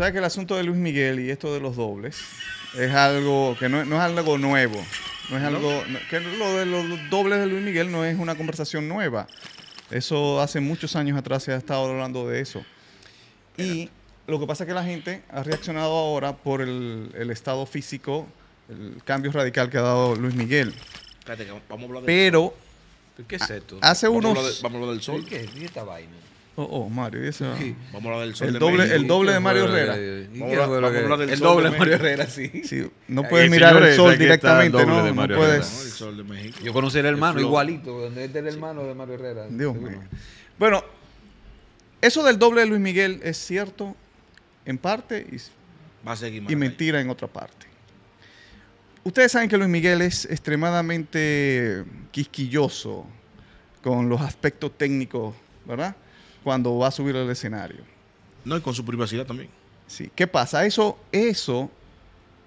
sabes que el asunto de Luis Miguel y esto de los dobles es algo que no, es algo nuevo. No es algo. que lo de los dobles de Luis Miguel no es una conversación nueva. Eso hace muchos años atrás se ha estado hablando de eso. Y lo que pasa es que la gente ha reaccionado ahora por el, estado físico, el cambio radical que ha dado Luis Miguel. Pero. Hace unos. Vamos del sol. ¿Qué es Oh, el doble, de Mario Herrera. el doble de Mario Herrera, sí. No puedes mirar el sol directamente, ¿no? no puedes. el sol Yo conocí al hermano, igualito, donde es hermano de Mario Herrera. Bueno, eso del doble de Luis Miguel es cierto en parte y mentira en otra parte. Ustedes saben que Luis Miguel es extremadamente quisquilloso con los aspectos técnicos, ¿verdad? cuando va a subir al escenario. No, y con su privacidad también. Sí, ¿qué pasa? Eso, eso,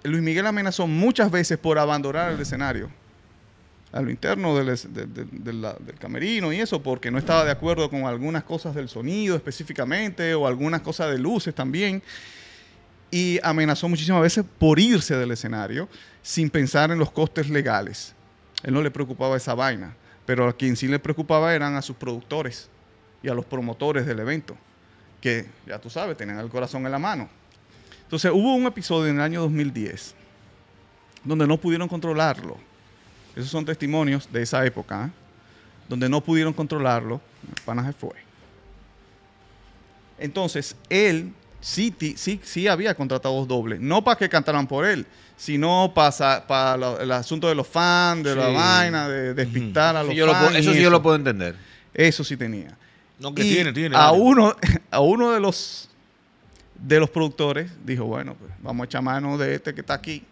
Luis Miguel amenazó muchas veces por abandonar el escenario a lo interno del, del, camerino y eso, porque no estaba de acuerdo con algunas cosas del sonido específicamente o algunas cosas de luces también. Y amenazó muchísimas veces por irse del escenario sin pensar en los costes legales. Él no le preocupaba esa vaina, pero a quien sí le preocupaba eran a sus productores y a los promotores del evento, que ya tú sabes, tienen el corazón en la mano. Entonces hubo un episodio en el año 2010 donde no pudieron controlarlo. Esos son testimonios de esa época, ¿eh? donde no pudieron controlarlo. El pana fue. Entonces, él sí, sí, sí había contratado dobles. No para que cantaran por él, sino para el asunto de los fans, de la vaina, de despistar a los fans. eso sí yo lo puedo entender. Eso sí tenía. A, uno, a uno de los, de los productores dijo, bueno, pues, vamos a echar mano de este que está aquí.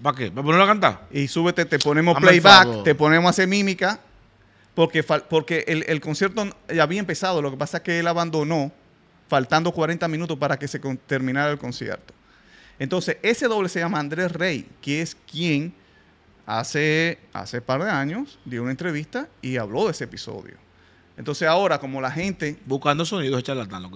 ¿Para qué? ¿Para ponerlo a cantar? Y súbete, te ponemos playback, te ponemos a hacer mímica, porque, porque el, concierto ya había empezado, lo que pasa es que él abandonó faltando 40 minutos para que se terminara el concierto. Entonces, ese doble se llama Andrés Rey, que es quien hace, hace par de años dio una entrevista y habló de ese episodio. Entonces ahora, como la gente... Buscando sonidos es charlatán, lo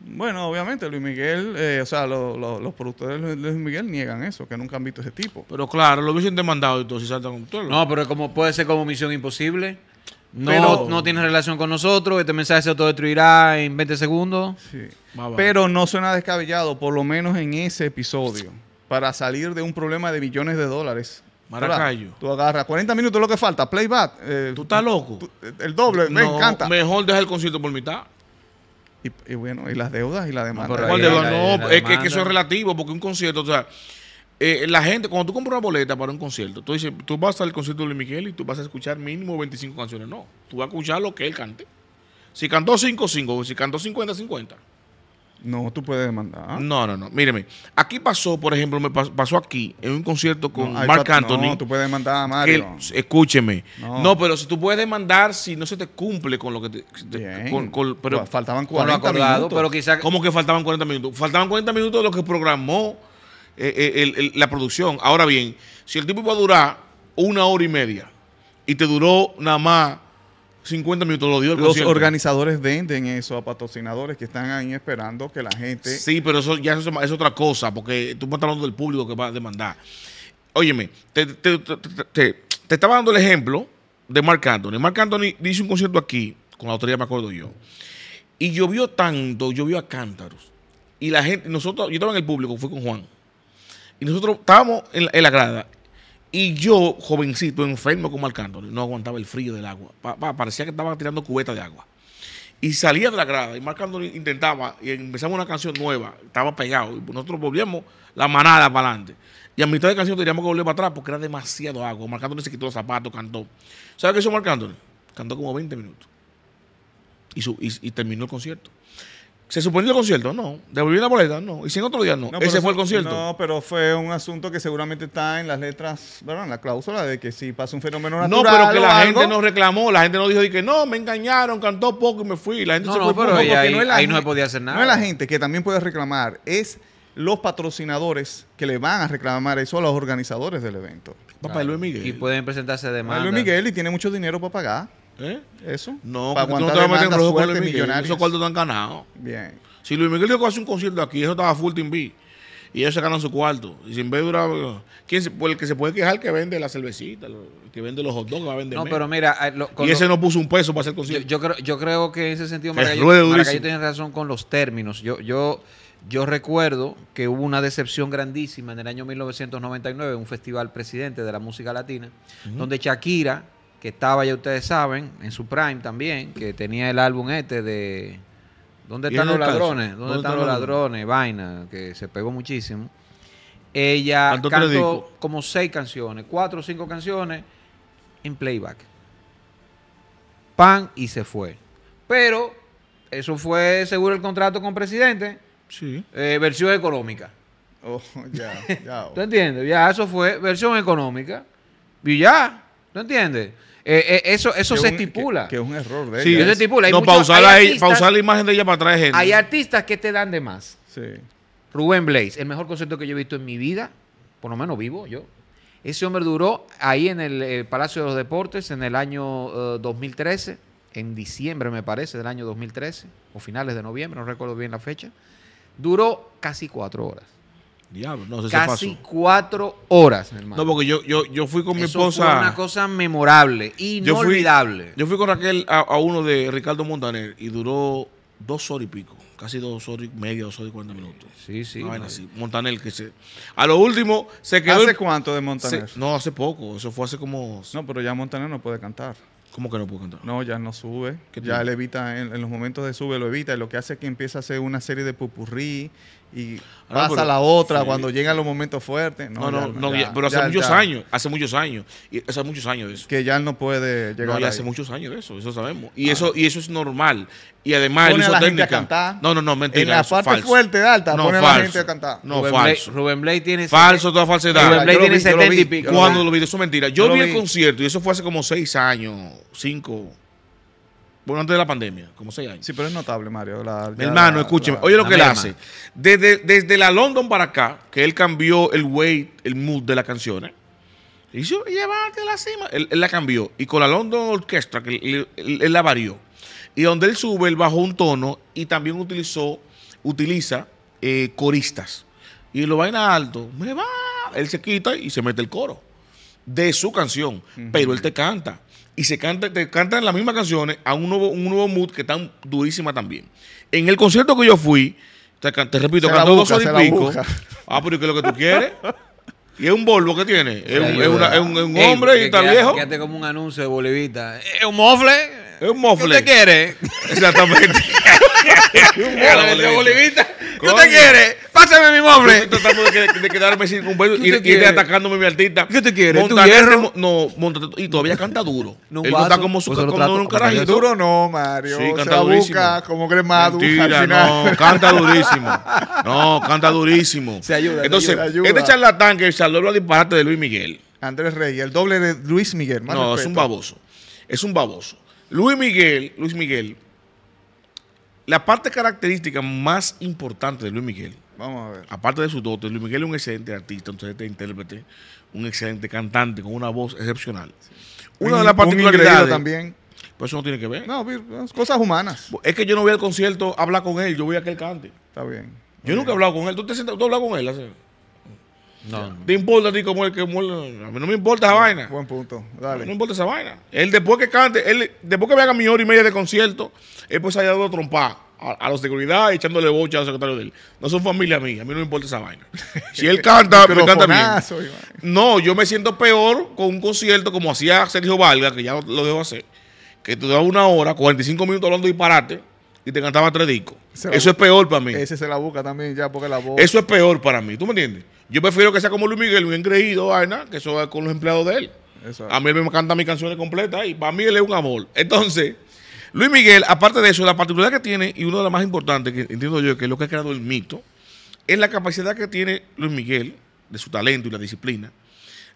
Bueno, obviamente, Luis Miguel, eh, o sea, los productores de Luis Miguel niegan eso, que nunca han visto ese tipo. Pero claro, lo hubiesen demandado y todo, si saltan con todo. No, pero como puede ser como Misión Imposible. No, no tiene relación con nosotros, este mensaje se autodestruirá en 20 segundos. Sí. Pero no suena descabellado, por lo menos en ese episodio, para salir de un problema de millones de dólares Maracayo. Tú agarras 40 minutos lo que falta, playback. Eh, ¿Tú estás loco? Eh, el doble, me encanta. Mejor deja el concierto por mitad. Y, bueno, y las deudas y la demanda. No, no es, que, eso es relativo, porque un concierto, o sea, eh, la gente, cuando tú compras una boleta para un concierto, tú dices, tú vas al concierto de Luis Miguel y tú vas a escuchar mínimo 25 canciones. No, tú vas a escuchar lo que él cante. Si cantó 5, 5, si cantó 50, 50. No, tú puedes demandar. No, no, no. Míreme. Aquí pasó, por ejemplo, me pasó, aquí en un concierto con Mark Anthony. No, tú puedes demandar a Mario. escúcheme. No. pero si tú puedes demandar si no se te cumple con lo que te. pero, pues, faltaban 40 minutos. ¿Cómo que faltaban 40 minutos? Faltaban 40 minutos de lo que programó eh, eh, la producción. Ahora bien, si el tipo iba a durar una hora y media y te duró nada más 50 minutos lo dio el Los organizadores venden eso a patrocinadores que están ahí esperando que la gente. Sí, pero eso ya es otra cosa, porque tú estás hablando del público que va a demandar. Óyeme, te, estaba dando el ejemplo de Marc Anthony. Marc Anthony hizo un concierto aquí, con la autoridad me acuerdo yo, y llovió tanto, llovió a cántaros. Y la gente, nosotros, yo estaba en el público, fui con Juan, y nosotros estábamos en la grada, y yo, jovencito, enfermo como Marcándole, no aguantaba el frío del agua. parecía que estaba tirando cubeta de agua. Y salía de la grada y Marcándole intentaba y empezamos una canción nueva, estaba pegado. Y nosotros volvíamos la manada para adelante. Y a mitad de canción teníamos que volver para atrás porque era demasiado agua. Marcándole se quitó los zapatos, cantó. ¿Sabes qué hizo Marcándole? Cantó como 20 minutos. Y, su, y terminó el concierto. ¿Se suponía el concierto? No. ¿Devolví la boleta? No. ¿Y si en otro día? No. ¿Ese fue el concierto? No, pero fue un asunto que seguramente está en las letras, ¿verdad? En la cláusula de que si pasa un fenómeno natural. No, pero que la gente no reclamó, la gente no dijo y que no, me engañaron, cantó poco y me fui. La gente no, se fue pero ahí, no, se podía hacer nada. No es la gente que también puede reclamar, es los patrocinadores que le van a reclamar eso a los organizadores del evento. Papá Luis Miguel. Y pueden presentarse demandas. Luis Miguel y tiene mucho dinero para pagar. ¿Eh? Eso. No, para no te vas a meter en Esos cuartos están ganados. Bien. Si Luis Miguel dijo que hace un concierto aquí, eso estaba full team B. Y ellos se su cuarto. Y sin ver durar. ¿quién se, pues, el que se puede quejar que vende la cervecita, que vende los hot dogs, va a vender. No, pero mira. Eh, y ese no puso un peso para hacer concierto. Yo, creo, que en ese sentido, Maracayo, tiene razón con los términos. Yo. yo yo recuerdo que hubo una decepción grandísima en el año 1999, un festival presidente de la música latina, donde Shakira que estaba, ya ustedes saben, en su prime también, que tenía el álbum este de... ¿Dónde están los ladrones? ¿Dónde, están, los ladrones? Vaina, que se pegó muchísimo. Ella cantó como seis canciones, cuatro o cinco canciones en playback. Pan y se fue. Pero eso fue seguro el contrato con presidente. Sí. Eh, versión económica. Oh, ya, ya. ¿Tú entiendes? Ya, eso fue versión económica. Y ya, ¿tú entiendes? Eh, eh, eso eso se estipula. Que, es un error de sí, se estipula. no, pausar, la, imagen de ella para atrás. Gente. Hay artistas que te dan de más. Sí. Rubén Blaze, el mejor concierto que yo he visto en mi vida, por lo menos vivo yo. Ese hombre duró ahí en el, eh, Palacio de los Deportes en el año 2013, en diciembre me parece, del año 2013, o finales de noviembre, no recuerdo bien la fecha. Duró casi cuatro horas. Diablo, no, Casi cuatro horas, hermano. No, porque yo, yo, fui con mi esposa. Fue una cosa memorable, inolvidable. Yo fui, con Raquel a, uno de Ricardo Montaner y duró dos horas y pico. Casi dos horas y media, dos horas y cuarenta minutos. Sí, sí. Eh. Montaner, que se. A lo último se quedó. ¿Hace cuánto de Montaner? no, hace poco. Eso fue hace como. No, pero ya Montaner no puede cantar. ¿Cómo que no puede controlar? No, ya no sube. Ya le evita, en, los momentos de sube lo evita. Y lo que hace es que empieza a hacer una serie de pupurrí y ah, pasa la otra cuando llegan los momentos fuertes. No, no, no, pero hace muchos años, hace muchos años, y hace muchos años de eso. Que ya no puede llegar. No, hace muchos años de eso, eso sabemos. Y, ah. eso, y eso es normal. Y además pone él hizo a la técnica. Gente a cantar. No, no, no, mentira. En la parte fuerte de alta no, pone a la gente a cantar. No, Rubén falso. Blay, Rubén Blay tiene. Falso, toda falsedad. Rubén Blay tiene 70 y pico. Cuando lo vi, eso es mentira. Yo, vi, el concierto y eso fue hace como 6 años, 5. Bueno, antes de la pandemia, como 6 años. Sí, pero es notable, Mario. hermano, escúcheme. oye lo que él hace. Desde, desde la London para acá, que él cambió el weight, el mood de las canciones. Hizo llevarte a la cima. Él, la cambió. Y con la London Orchestra, que él, él la varió. Y donde él sube, él bajó un tono y también utilizó, utiliza eh, coristas. Y lo vaina alto, me va, él se quita y se mete el coro de su canción, pero él te canta. Y se canta, te cantan las mismas canciones a un nuevo, un nuevo mood que está durísima también. En el concierto que yo fui, te, repito, cantó dos y pico. Ah, pero ¿qué es lo que tú quieres? Y es un Volvo que tiene. Es, un, hombre y está viejo. Quédate como un anuncio de Bolivita. Es un mofle. Es un mofle. ¿Qué te quiere? Exactamente. un ¿Qué te quiere? Pásame mi mofle. Estoy de, quedarme sin un beso y, ir atacándome mi artista. ¿Qué te quiere? ¿Tu hierro? No, montate, y todavía canta duro. No, Él canta está como su pues como un Duro no, Mario. Sí, canta durísimo. como cremado. Mentira, no, canta durísimo. No, canta durísimo. Se ayuda. Entonces, ayuda, ayuda. este charlatán que salió los disparate de Luis Miguel. Andrés Rey. el doble de Luis Miguel. no, es un baboso. Es un baboso. Luis Miguel, Luis Miguel, la parte característica más importante de Luis Miguel, vamos a ver. Aparte de sus dotes, Luis Miguel es un excelente artista, un excelente intérprete, un excelente cantante con una voz excepcional. Una de las particularidades también. Pues eso no tiene que ver. No, cosas humanas. Es que yo no voy al concierto a hablar con él, yo voy a que él cante. Está bien. Yo nunca he hablado con él. ¿Tú te sientas, tú hablas con él? No. ¿Te importa a ti cómo el que muere? A mí no me importa esa vaina. Buen punto. Dale. No me importa esa vaina. Él después que cante, él después que me haga mi hora y media de concierto, él pues haya dado trompar a, los la seguridad echándole bocha al secretario de él. No son familia mía, a mí no me importa esa vaina. Si él canta, me encanta bien. No, yo me siento peor con un concierto como hacía Sergio Valga, que ya lo, dejo hacer, que tú dabas una hora, 45 minutos hablando disparate y te cantaba tres discos. Eso es peor para mí. Ese se la busca también ya porque la voz. Eso es peor para mí, ¿tú me entiendes? Yo prefiero que sea como Luis Miguel, un engreído, vaina, que eso con los empleados de él. a mí él me canta mis canciones completas y para mí él es un amor. Entonces, Luis Miguel, aparte de eso, la particularidad que tiene y uno de las más importantes que entiendo yo que es lo que ha creado el mito, es la capacidad que tiene Luis Miguel, de su talento y la disciplina,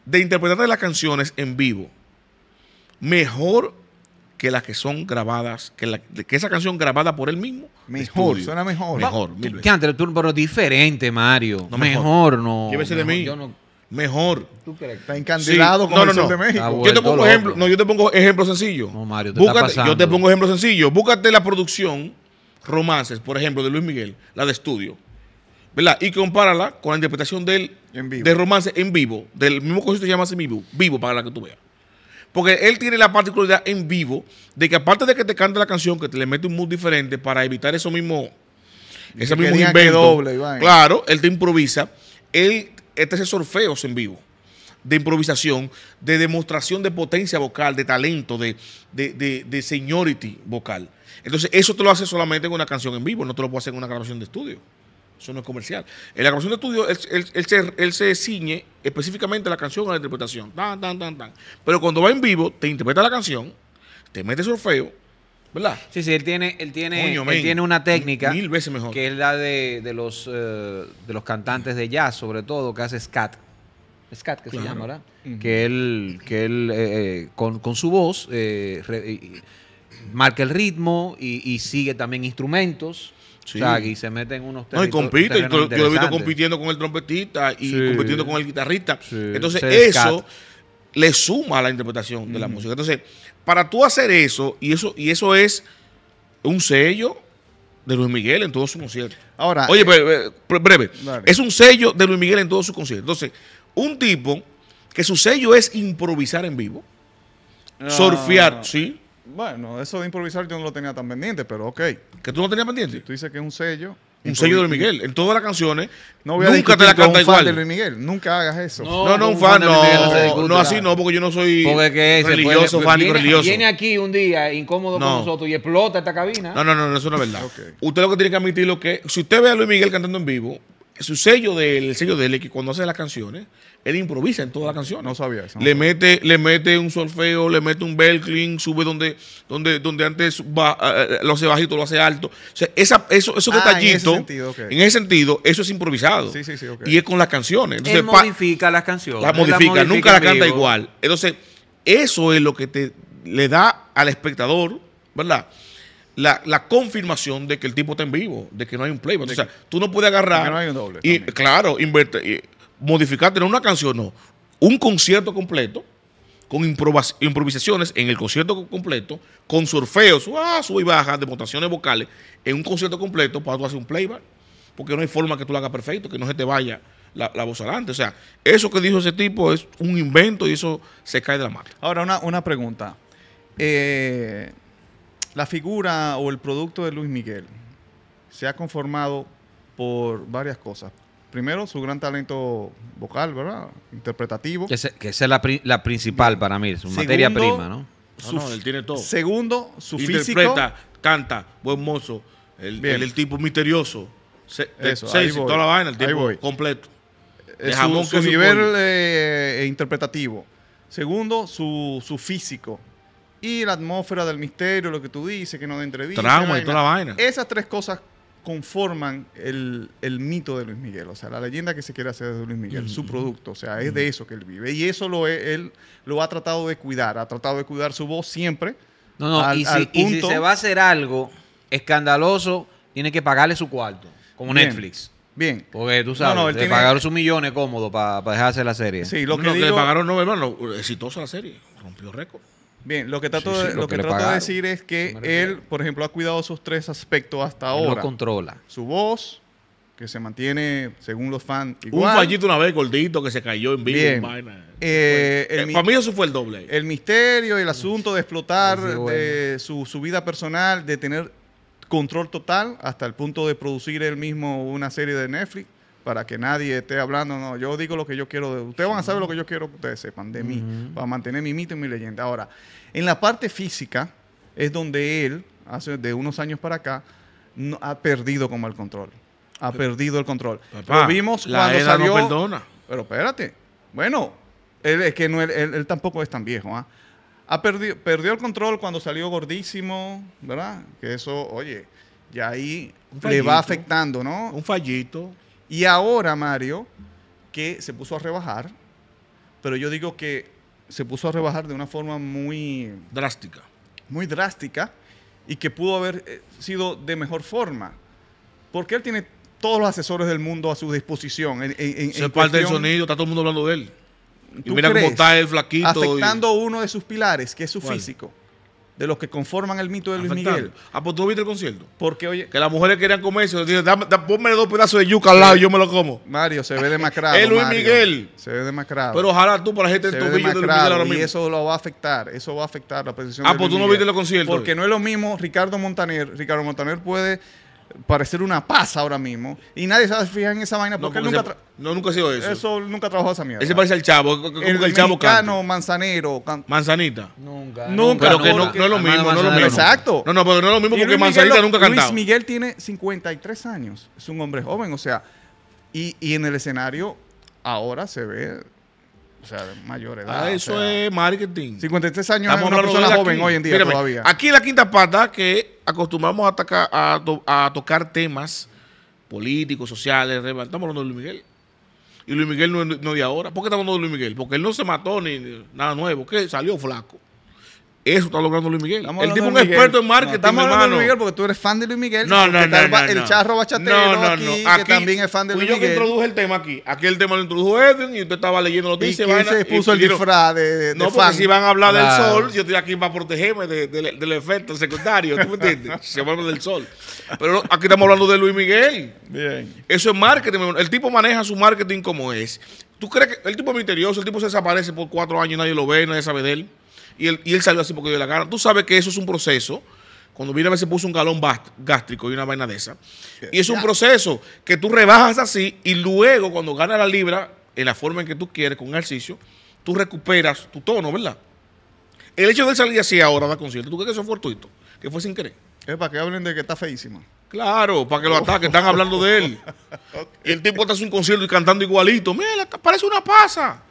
de interpretar las canciones en vivo mejor que las que son grabadas, que, esa canción grabada por él mismo. Mejor, suena mejor. Mejor, mil veces. pero diferente, Mario. mejor. no. Llévese de mí. Mejor. ¿Tú crees? Está encandilado con no, el de México. Yo te pongo ejemplo, no, yo te pongo ejemplo sencillo. No, Mario, te Búscate, Yo te pongo ejemplo sencillo. Búscate la producción romances, por ejemplo, de Luis Miguel, la de estudio. ¿verdad? Y compárala con la interpretación de en de romances en vivo, del mismo concierto que se llama vivo, vivo para la que tú veas. Porque él tiene la particularidad en vivo de que aparte de que te cante la canción, que te le mete un mood diferente para evitar eso mismo, ese mismo invento. claro, él te improvisa. Él te este hace sorfeos en vivo de improvisación, de demostración de potencia vocal, de talento, de, de, de, de seniority vocal. Entonces, eso te lo hace solamente en una canción en vivo, no te lo puede hacer en una grabación de estudio. Eso no es comercial. En la grabación de estudio, él, se, él ciñe específicamente a la canción o a la interpretación. Pero cuando va en vivo, te interpreta la canción, te mete surfeo, ¿verdad? Sí, sí, él tiene, él tiene, tiene una técnica. Que es la de, de los, eh, de los cantantes de jazz, sobre todo, que hace scat. Scat, que se llama, ¿verdad? Que él, que él eh, eh, con, su voz marca el ritmo y, y sigue también instrumentos y se meten unos No, y compite. Yo, lo he visto compitiendo con el trompetista y compitiendo con el guitarrista. Entonces, eso le suma a la interpretación de la mm. música. Entonces, para tú hacer eso, y eso, y eso es un sello de Luis Miguel en todos sus conciertos. Ahora. Oye, eh, pues, eh, breve. Es un sello de Luis Miguel en todos sus conciertos. Entonces, un tipo que su sello es improvisar en vivo, surfear, sí bueno, eso de improvisar yo no lo tenía tan pendiente, pero ok. ¿Que tú no tenías pendiente? Tú dices que es un sello. Un sello de Luis Miguel. En todas las canciones. No voy a nunca te la canta un Fan de Luis Miguel. Nunca hagas eso. No, no, un fan. no, no, no, así no, porque yo no soy religioso, fan viene, y religioso. Viene aquí un día incómodo con nosotros y explota esta cabina. No, no, no, eso no es verdad. Usted lo que tiene que admitir es que. Si usted ve a Luis Miguel cantando en vivo, su sello del sello de él que cuando hace las canciones, él improvisa en todas las canciones. No sabía eso. le mete, le mete un solfeo, le mete un belcling, sube donde, donde, donde antes eh, eh, lo hace bajito, lo hace alto. O sea, eso, esos ah, detallitos. En ese, sentido, eso es improvisado. Sí, sí, sí, Y es con las canciones. Entonces, él modifica las canciones. la modifica, nunca la canta igual. Entonces, eso es lo que te le da al espectador, ¿verdad? la, confirmación de que el tipo está en vivo, de que no hay un playback. O sea, tú no puedes agarrar. un doble, y, claro, modificarte modificar, una canción, no. Un concierto completo con improvisaciones en el concierto completo, con surfeos, ah, suba, y baja, demostraciones vocales, en un concierto completo para tú hacer un playback, porque no hay forma que tú lo hagas perfecto, que no se te vaya la, voz adelante. O sea, eso que dijo ese tipo es un invento y eso se cae de la mano. Ahora, una, una pregunta. Eh, la figura o el producto de Luis Miguel se ha conformado por varias cosas. Primero, su gran talento vocal, ¿verdad? Interpretativo. Que, esa es la, principal para mí, su materia prima, ¿no? él tiene todo. Segundo, su Interpreta, canta, buen mozo. El, el, tipo misterioso. Eso, toda la vaina, el tipo completo. Eh, su, nivel eh, interpretativo. Segundo, su, su físico. Y la atmósfera del misterio, lo que tú dices, que no de entrevista. Trauma y toda la vaina. Esas tres cosas conforman el, mito de Luis Miguel, o sea, la leyenda que se quiere hacer de Luis Miguel, su producto, o sea, es de eso que él vive. Y eso lo, él lo ha tratado de cuidar, ha tratado de cuidar su voz siempre. No, no, y, si, se va a hacer algo escandaloso, tiene que pagarle su cuarto, como Netflix. Bien. Porque tú sabes, le pagaron sus millones cómodos para dejar dejarse la serie. Sí, lo que, le pagaron, no, hermano, exitosa la serie, rompió récord. Bien, lo que trato, de, lo, que, decir es que él, por ejemplo, ha cuidado esos tres aspectos hasta ahora. controla. Su voz, que se mantiene, según los fans, Un fallito una vez gordito que se cayó en vivo. Bien. Eh, eh, para mí eso fue el doble. El misterio, el asunto de explotar su vida personal, de tener control total hasta el punto de producir él mismo una serie de Netflix para que nadie esté hablando, no, yo digo lo que yo quiero de ustedes, van a saber lo que yo quiero que ustedes sepan de mí, para mantener mi mito y mi leyenda. Ahora, en la parte física es donde él, hace de unos años para acá, ha perdido como el control. Ha perdido el control. lo vimos cuando salió. perdona. Pero espérate. Bueno, él es que no, él, tampoco es tan viejo, ¿ah? Ha perdido, perdió el control cuando salió gordísimo, ¿verdad? Que eso, oye, ya ahí le va afectando, ¿no? Un fallito. Y ahora, Mario, que se puso a rebajar, pero yo digo que se puso a rebajar de una forma muy... Drástica. Muy drástica y que pudo haber eh, sido de mejor forma. Porque él tiene todos los asesores del mundo a su disposición. se parte del sonido, está todo el mundo hablando de él. Y mira cómo está el flaquito. Afectando uno de sus pilares, que es su físico de los que conforman el mito de Luis Miguel. Ah, pues tú viste el concierto. Porque, oye. Que las mujeres querían comer eso. dame, ponme dos pedazos de yuca al lado y yo me lo como. Mario, se ve demacrado. es Luis Miguel. Se ve demacrado. Pero ojalá tú para la gente en tu de Luis Miguel Y eso lo va a afectar. Eso va a afectar la posición. Ah, pues tú no viste el concierto. Porque no es lo mismo Ricardo Montaner. Ricardo Montaner puede parecer una pasa ahora mismo. Y nadie se fija en esa vaina porque nunca... no, nunca ha sido eso. Eso nunca trabajó esa mierda. Ese parece el chavo. Como el, chavo mexicano, manzanero. Manzanita. Nunca. Nunca. Pero que no, es lo mismo, no es lo mismo. Exacto. No, no, pero no es lo mismo porque Manzanita nunca cantaba Luis Miguel tiene 53 años. Es un hombre joven, o sea... Y, y en el escenario ahora se ve... O sea, mayor edad. Ah, eso es marketing. 53 años es una persona joven hoy en día todavía. Aquí la quinta pata que acostumbramos a, atacar, a, tocar temas políticos, sociales, Estamos hablando de Luis Miguel. Y Luis Miguel no, es de ahora. ¿Por qué estamos hablando de Luis Miguel? Porque él no se mató ni nada nuevo, que salió flaco. Eso está logrando Luis Miguel. el tipo es un experto en marketing. estamos hablando de Luis Miguel porque tú eres fan de Luis Miguel. No, no, no, El charro bachatero aquí, aquí, que también es fan de Luis Miguel. yo que introduje el tema aquí. Aquí el tema lo introdujo Edwin y usted estaba leyendo noticias. Y, él se puso el disfraz de, No, fan. porque si van a hablar del sol, yo estoy aquí para protegerme del efecto secundario. ¿Tú me entiendes? se hablar del sol. Pero aquí estamos hablando de Luis Miguel. Bien. Eso es marketing. El tipo maneja su marketing como es. ¿Tú crees que el tipo es misterioso? El tipo se desaparece por cuatro años y nadie lo ve, nadie sabe de él. Y él, salió así porque dio la gana. Tú sabes que eso es un proceso. Cuando ver se puso un galón gástrico y una vaina de esa. Y es un proceso que tú rebajas así y luego cuando gana la libra, en la forma en que tú quieres, con ejercicio, tú recuperas tu tono, ¿verdad? El hecho de él salir así ahora dar concierto, ¿tú crees que eso es fortuito? Que fue sin querer. Es para que hablen de que está feísima. Claro, para que lo oh. ataquen, están hablando de él. Y el tipo está en un concierto y cantando igualito. Mira, parece una pasa.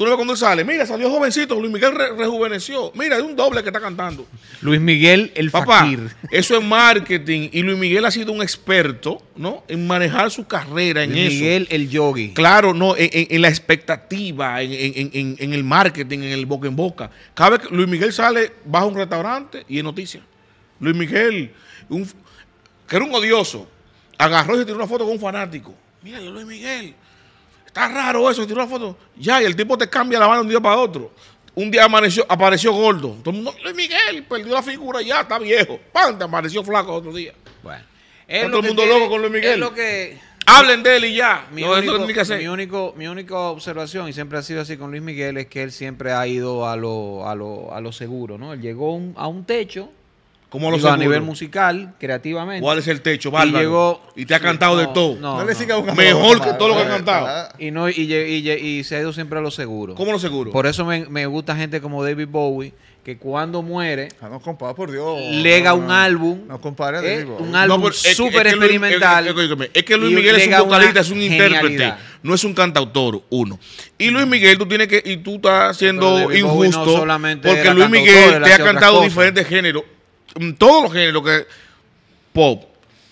Tú ves cuando sale. Mira, salió jovencito. Luis Miguel rejuveneció. Mira, es un doble que está cantando. Luis Miguel, el Papá, Eso es marketing. Y Luis Miguel ha sido un experto, ¿no? En manejar su carrera en Miguel, Miguel, el yogi. Claro, no. En, la expectativa, en, el marketing, en el boca en boca. Cada vez que Luis Miguel sale, baja un restaurante y es noticia. Luis Miguel, que era un odioso, agarró y se tiró una foto con un fanático. Mira, Luis Miguel. Está raro eso, tiró la foto. Ya, y el tipo te cambia la mano de un día para otro. Un día amaneció, apareció gordo. Todo el mundo, Luis Miguel, perdió la figura ya, está viejo. te apareció flaco otro día. Bueno. Todo el mundo loco con Luis Miguel. Es lo que... Hablen de él y ya. Mi, único, mi, único, única observación, y siempre ha sido así con Luis Miguel, es que él siempre ha ido a lo, a lo, a lo seguro, ¿no? Él llegó a un techo ¿Cómo lo a nivel musical, creativamente. ¿Cuál es el techo, Y, te ha cantado de todo. Mejor que todo lo que ha eh, cantado. Eh, y y, se ha ido siempre a lo seguro. ¿Cómo lo seguro? Por eso me, gusta gente como David Bowie, que cuando muere... Ah, no por Dios. Lega un álbum. No Un álbum súper experimental. Es, que Luis Miguel es un vocalista, es un intérprete. No es un cantautor, uno. Y Luis Miguel, tú tienes que... Y tú estás siendo injusto. porque Luis Miguel te ha cantado diferentes géneros Mm, todos los géneros que pop,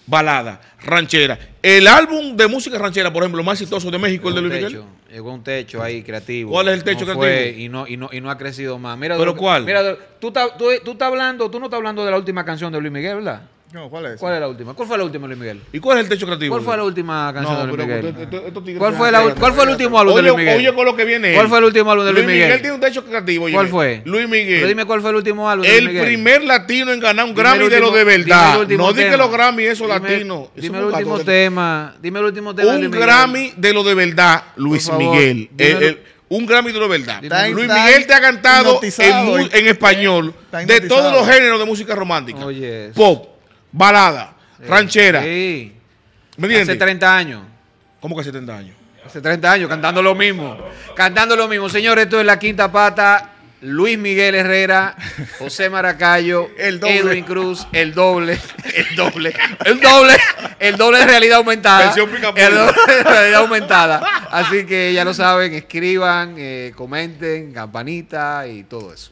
balada, ranchera. El álbum de música ranchera, por ejemplo, más exitoso de México, el de Luis Miguel. Llegó un techo ahí creativo. ¿Cuál es el techo no creativo? y, no, y, no, y no ha crecido más. Mira, ¿Pero lo, cuál? Mira, tú tú, hablando, tú no estás hablando de la última canción de Luis Miguel, ¿verdad? No, ¿cuál es? ¿Cuál es la última? ¿Cuál fue la última, Luis Miguel? ¿Y cuál es el techo creativo? ¿Cuál fue la última canción no, de Luis Miguel? ¿Cuál, fue la, ¿Cuál, fue el último álbum de Luis Miguel? Oye, con lo que viene. ¿Cuál fue el último álbum de Luis Miguel? Luis Miguel tiene un techo creativo. ¿Cuál fue? Luis Miguel. dime cuál fue el último álbum. De Luis Miguel? El primer latino en ganar un Grammy de lo de verdad. No di los Grammy eso dime, latino. Dime, el último tema. Dime el último tema. Un Grammy de lo de verdad, Luis Miguel un Grammy de lo de verdad. Luis Miguel te ha cantado en, español de todos los géneros de música romántica. Pop, balada, ranchera. Sí. ¿Me Hace 30 años. ¿Cómo que 70 años? Hace 30 años, cantando lo mismo. Cantando lo mismo. Señores, esto es La Quinta Pata. Luis Miguel Herrera, José Maracayo, el Edwin Cruz, el doble, el doble, el doble, el doble de realidad aumentada. El doble de realidad aumentada. Así que ya lo saben, escriban, eh, comenten, campanita y todo eso.